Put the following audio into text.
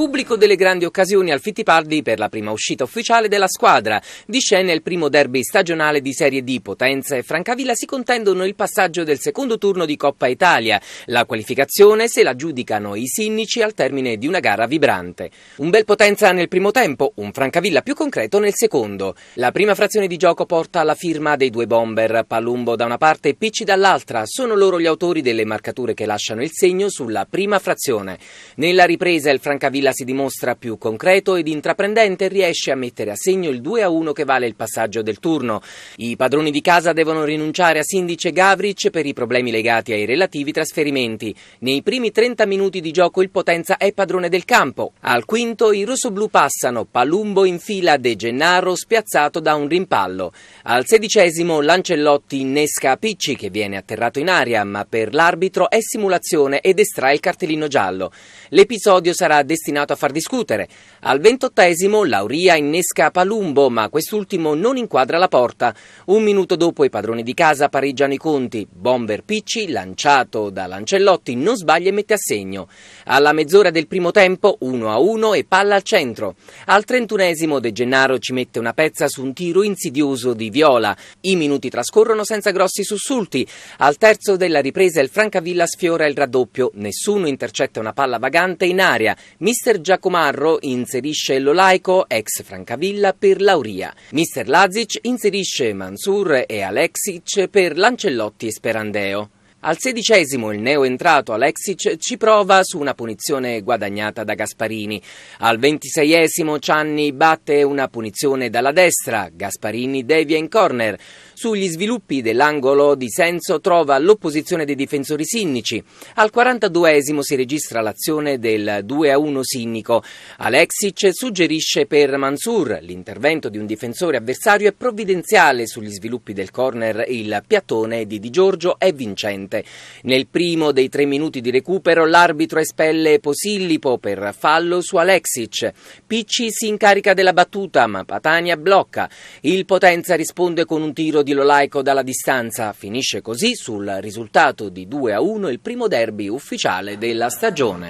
pubblico delle grandi occasioni al Fittipaldi per la prima uscita ufficiale della squadra. Di scena il primo derby stagionale di Serie D. Potenza e Francavilla si contendono il passaggio del secondo turno di Coppa Italia. La qualificazione se la giudicano i sinnici al termine di una gara vibrante. Un bel Potenza nel primo tempo, un Francavilla più concreto nel secondo. La prima frazione di gioco porta alla firma dei due bomber, Palumbo da una parte e Picci dall'altra. Sono loro gli autori delle marcature che lasciano il segno sulla prima frazione. Nella ripresa il Francavilla Davila si dimostra più concreto ed intraprendente e riesce a mettere a segno il 2-1 a che vale il passaggio del turno. I padroni di casa devono rinunciare a Sindice e Gavric per i problemi legati ai relativi trasferimenti. Nei primi 30 minuti di gioco il Potenza è padrone del campo. Al quinto i rossoblù passano, Palumbo in fila De Gennaro spiazzato da un rimpallo. Al sedicesimo Lancellotti innesca Picci che viene atterrato in aria ma per l'arbitro è simulazione ed estrae il cartellino giallo. L'episodio sarà destinato destinato a far discutere. Al ventottesimo Lauria innesca Palumbo, ma quest'ultimo non inquadra la porta. Un minuto dopo i padroni di casa pareggiano i conti. Bomber Picci, lanciato da Lancellotti, non sbaglia e mette a segno. Alla mezz'ora del primo tempo 1-1 e palla al centro. Al trentunesimo De Gennaro ci mette una pezza su un tiro insidioso di Viola. I minuti trascorrono senza grossi sussulti. Al terzo della ripresa il Francavilla sfiora il raddoppio. Nessuno intercetta una palla vagante in aria. Mister Mister Giacomarro inserisce Lolaico, ex Francavilla, per Lauria. Mister Lazic inserisce Mansur e Alexic per Lancellotti e Sperandeo. Al sedicesimo il neo entrato Alexic ci prova su una punizione guadagnata da Gasparini. Al ventiseiesimo Cianni batte una punizione dalla destra, Gasparini devia in corner. Sugli sviluppi dell'angolo di Senso trova l'opposizione dei difensori sinnici. Al 42esimo si registra l'azione del 2-1 sinnico. Alexic suggerisce per Mansur. L'intervento di un difensore avversario è provvidenziale sugli sviluppi del corner. Il piattone di Di Giorgio è vincente. Nel primo dei tre minuti di recupero l'arbitro espelle Posillipo per fallo su Alexic. Picci si incarica della battuta ma Patania blocca. Il Potenza risponde con un tiro di Giardilo laico dalla distanza. Finisce così sul risultato di 2 a 1 il primo derby ufficiale della stagione.